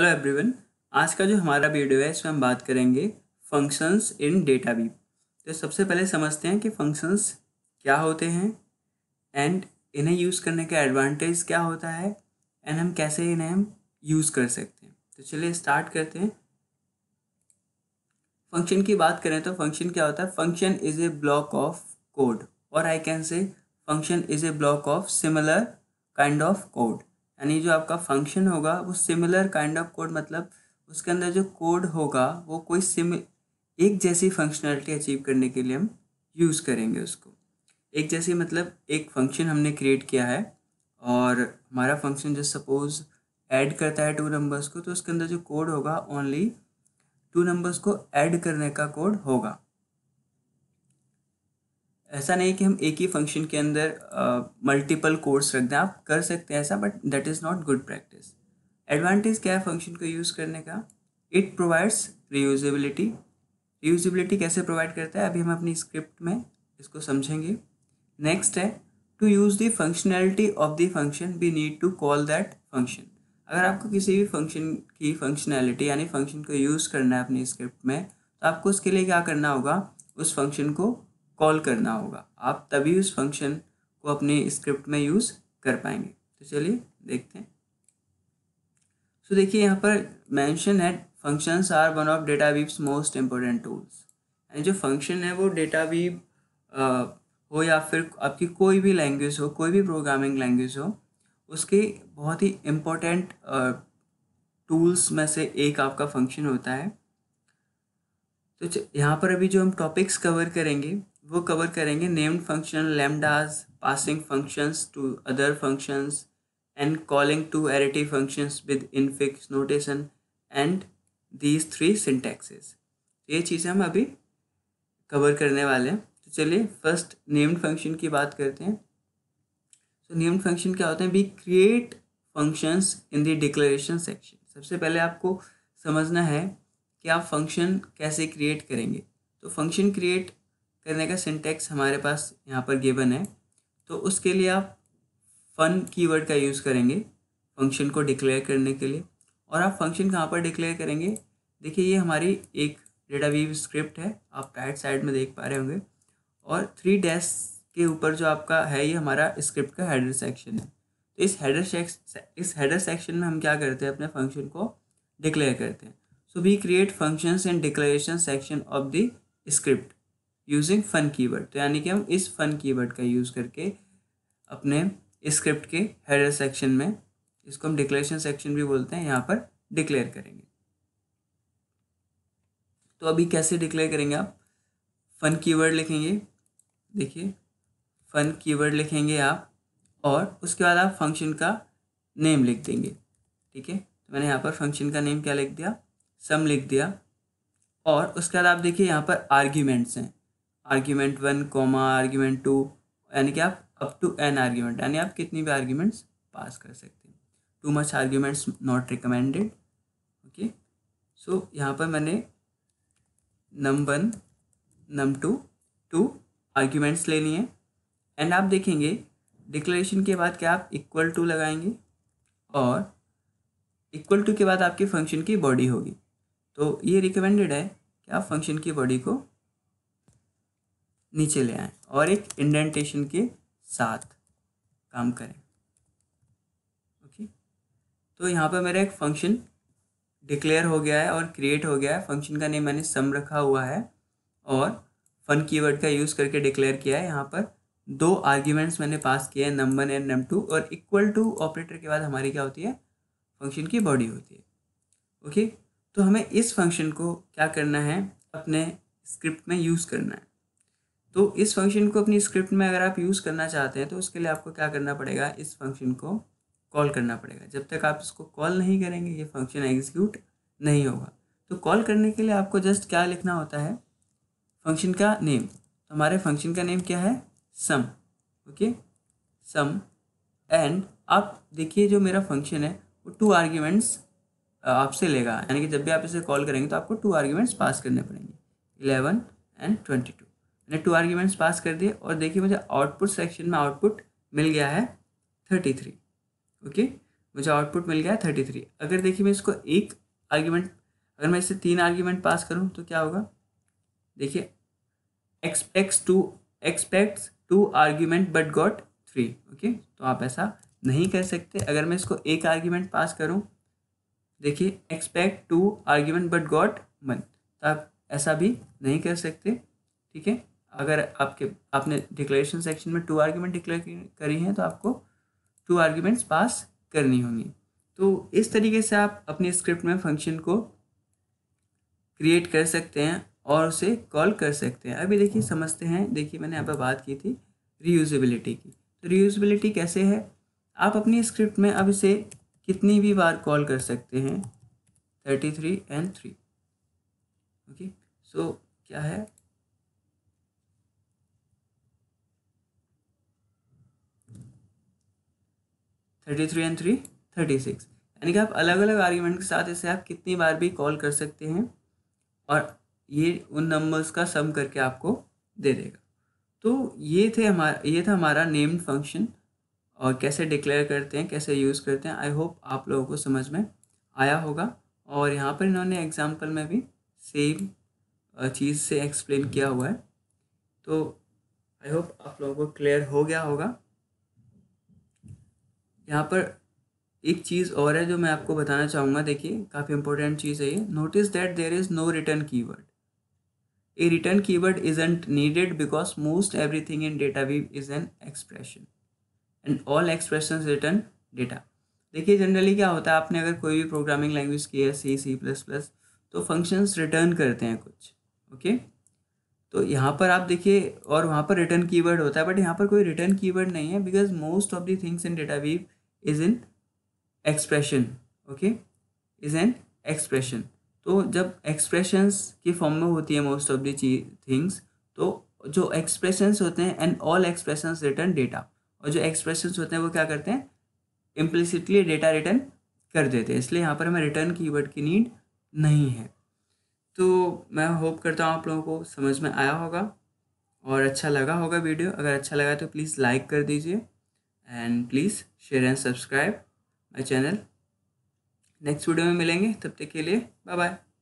hello everyone आज का जो हमारा वीडियो है इसमें हम बात करेंगे फंक्शंस इन डेटा वीप तो सबसे पहले समझते हैं कि फंक्शंस क्या होते हैं एंड इन्हें यूज़ करने का एडवांटेज क्या होता है एंड हम कैसे इन्हें हम यूज़ कर सकते हैं तो चलिए स्टार्ट करते हैं फंक्शन की बात करें तो फंक्शन क्या होता है function is a block of code और I can say function is a block of similar kind of code यानी जो आपका फंक्शन होगा वो सिमिलर काइंड ऑफ कोड मतलब उसके अंदर जो कोड होगा वो कोई सिम एक जैसी फंक्शनैलिटी अचीव करने के लिए हम यूज़ करेंगे उसको एक जैसी मतलब एक फंक्शन हमने क्रिएट किया है और हमारा फंक्शन जो सपोज़ ऐड करता है टू नंबर्स को तो उसके अंदर जो कोड होगा ओनली टू नंबर्स को ऐड करने का कोड होगा ऐसा नहीं कि हम एक ही फंक्शन के अंदर मल्टीपल कोर्स रख दें आप कर सकते हैं ऐसा but that is not good practice advantage क्या है फंक्शन को यूज़ करने का इट प्रोवाइड्स रीयूजेबिलिटी रीयूजेबिलिटी कैसे प्रोवाइड करता है अभी हम अपनी स्क्रिप्ट में इसको समझेंगे नेक्स्ट है to use the functionality of the function we need to call that function अगर आपको किसी भी फंक्शन की फंक्शनैलिटी यानी फंक्शन को यूज़ करना है अपनी स्क्रिप्ट में तो आपको उसके लिए क्या करना होगा उस फंक्शन को कॉल करना होगा आप तभी उस फंक्शन को अपने स्क्रिप्ट में यूज़ कर पाएंगे तो चलिए देखते हैं सो so, देखिए यहाँ पर मेंशन है functions are one of DataWeave's most important tools and जो फंक्शन है वो डेटा वीप हो या फिर आपकी कोई भी लैंग्वेज हो कोई भी प्रोग्रामिंग लैंग्वेज हो उसके बहुत ही इम्पोर्टेंट टूल्स में से एक आपका फंक्शन होता है तो यहाँ पर अभी जो हम टॉपिक्स कवर करेंगे वो कवर करेंगे named function lambdas passing functions to other functions and calling two arity functions with infix notation and these three syntaxes ये चीज़ें हम अभी कवर करने वाले हैं तो चलिए फर्स्ट नेम्ड फंक्शन की बात करते हैं सो नेम्ड फंक्शन क्या होते हैं we create functions in the declaration section सबसे पहले आपको समझना है कि आप फंक्शन कैसे क्रिएट करेंगे तो फंक्शन क्रिएट करने का सिंटेक्स हमारे पास यहाँ पर गिवन है तो उसके लिए आप फन कीवर्ड का यूज़ करेंगे फंक्शन को डिक्लेयर करने के लिए और आप फंक्शन कहाँ पर डिक्लेयर करेंगे देखिए ये हमारी एक डेटा वीव स्क्रिप्ट है आप राइट साइड में देख पा रहे होंगे और थ्री डैश के ऊपर जो आपका है ये हमारा स्क्रिप्ट का हेडर सेक्शन है तो इस हेडर इस हेडर सेक्शन में हम क्या करते हैं अपने फंक्शन को डिक्लेयर करते हैं so we create functions and declaration section of the script using fun keyword तो यानी कि हम इस फन कीवर्ड का यूज़ करके अपने स्क्रिप्ट के हेडर सेक्शन में इसको हम डिक्लेरेशन सेक्शन भी बोलते हैं यहाँ पर डिक्लेयर करेंगे तो अभी कैसे डिक्लेयर करेंगे आप फन कीवर्ड लिखेंगे देखिए फन कीवर्ड लिखेंगे आप और उसके बाद आप फंक्शन का नेम लिख देंगे ठीक है तो मैंने यहाँ पर फंक्शन का नेम क्या लिख दिया सम लिख दिया और उसके बाद आप देखिए यहाँ पर आर्ग्यूमेंट्स हैं argument one comma argument two यानी कि आप अप टू एन आर्ग्यूमेंट यानी आप कितनी भी आर्ग्यूमेंट्स पास कर सकते हैं too much arguments not recommended okay so यहाँ पर मैंने num one num two two arguments ले लिए एंड आप देखेंगे डिक्लेरेशन के बाद क्या आप इक्वल टू लगाएंगे और इक्वल टू के बाद आपके फंक्शन की बॉडी होगी तो ये रिकमेंडेड है कि आप फंक्शन की बॉडी को नीचे ले आएँ और एक इंडेंटेशन के साथ काम करें ओके तो यहाँ पर मेरा एक फंक्शन डिक्लेयर हो गया है और क्रिएट हो गया है फंक्शन का नेम मैंने सम रखा हुआ है और फन कीवर्ड का यूज़ करके डिक्लेयर किया है यहाँ पर दो आर्ग्यूमेंट्स मैंने पास किए हैं नंबर एंड नम टू और इक्वल टू ऑपरेटर के बाद हमारी क्या होती है फंक्शन की बॉडी होती है ओके तो हमें इस फंक्शन को क्या करना है अपने स्क्रिप्ट में यूज़ करना है तो इस फंक्शन को अपनी स्क्रिप्ट में अगर आप यूज़ करना चाहते हैं तो उसके लिए आपको क्या करना पड़ेगा इस फंक्शन को कॉल करना पड़ेगा जब तक आप इसको कॉल नहीं करेंगे ये फंक्शन एग्जीक्यूट नहीं होगा तो कॉल करने के लिए आपको जस्ट क्या लिखना होता है फंक्शन का नेम तो हमारे फंक्शन का नेम क्या है सम ओके सम एंड आप देखिए जो मेरा फंक्शन है वो टू आर्ग्यूमेंट्स आपसे लेगा यानी कि जब भी आप इसे कॉल करेंगे तो आपको टू आर्ग्यूमेंट्स पास करने पड़ेंगे इलेवन एंड ट्वेंटी टू मैंने टू आर्ग्यूमेंट्स पास कर दिए और देखिए मुझे आउटपुट सेक्शन में आउटपुट मिल गया है थर्टी थ्री ओके मुझे आउटपुट मिल गया है थर्टी थ्री अगर देखिए मैं इसको एक आर्ग्यूमेंट अगर मैं इससे तीन आर्ग्यूमेंट पास करूँ तो क्या होगा देखिए expects two expect two argument but got three okay तो आप ऐसा नहीं कर सकते अगर मैं इसको एक आर्ग्यूमेंट पास करूँ देखिए expect two argument but got one तो आप ऐसा भी नहीं कर सकते ठीक है अगर आपके आपने डिक्लेरेशन सेक्शन में टू आर्ग्यूमेंट डिक्लेयर करी हैं तो आपको टू आर्ग्यूमेंट्स पास करनी होंगी तो इस तरीके से आप अपने स्क्रिप्ट में फंक्शन को क्रिएट कर सकते हैं और उसे कॉल कर सकते हैं अभी देखिए समझते हैं देखिए मैंने यहाँ पर बात की थी रीयूजबिलिटी की तो रीयूजबिलिटी कैसे है आप अपनी स्क्रिप्ट में अब इसे कितनी भी बार कॉल कर सकते हैं thirty three and three okay so क्या है thirty three and three thirty six यानी कि आप अलग अलग आर्ग्यूमेंट के साथ इसे आप कितनी बार भी कॉल कर सकते हैं और ये उन नंबर्स का सम करके आपको दे देगा तो ये थे हमारा ये था हमारा नेम्ड फंक्शन और कैसे डिक्लेयर करते हैं कैसे यूज़ करते हैं आई होप आप लोगों को समझ में आया होगा और यहाँ पर इन्होंने एग्जाम्पल में भी सेम चीज़ से एक्सप्लेन किया हुआ है तो आई होप आप लोगों को क्लियर हो गया होगा यहाँ पर एक चीज़ और है जो मैं आपको बताना चाहूँगा देखिए काफ़ी इंपॉर्टेंट चीज़ है ये notice that there is no return keyword is return needed because most everything in DataWeave is an expression and all expression return data देखिए जनरली क्या होता है आपने अगर कोई भी प्रोग्रामिंग लैंग्वेज की है सी सी प्लस प्लस तो फंक्शंस रिटर्न करते हैं कुछ ओके तो यहाँ पर आप देखिए और वहाँ पर रिटर्न कीवर्ड होता है बट यहाँ पर कोई रिटर्न कीवर्ड नहीं है because most of the things in DataWeave is in expression okay is an expression तो जब एक्सप्रेशंस की फॉर्म में होती है मोस्ट ऑफ दी थिंग्स तो जो एक्सप्रेशंस होते हैं and all expressions return data और जो एक्सप्रेशंस होते हैं वो क्या करते हैं इम्प्लिसिटली डेटा रिटर्न कर देते हैं इसलिए यहाँ पर हमें रिटर्न कीवर्ड की नीड नहीं है तो मैं होप करता हूँ आप लोगों को समझ में आया होगा और अच्छा लगा होगा वीडियो अगर अच्छा लगा तो प्लीज़ लाइक कर दीजिए and please share and subscribe my channel next video में मिलेंगे तब तक के लिए बाय बाय